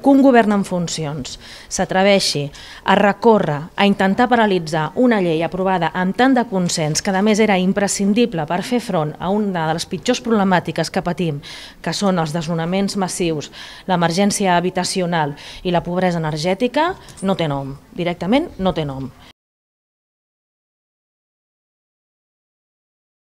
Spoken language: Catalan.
que un govern en funcions s'atreveixi a recórrer, a intentar paralitzar una llei aprovada amb tant de consens, que a més era imprescindible per fer front a una de les pitjors problemàtiques que patim, que són els desnonaments massius, l'emergència habitacional i la pobresa energètica, no té nom, directament no té nom.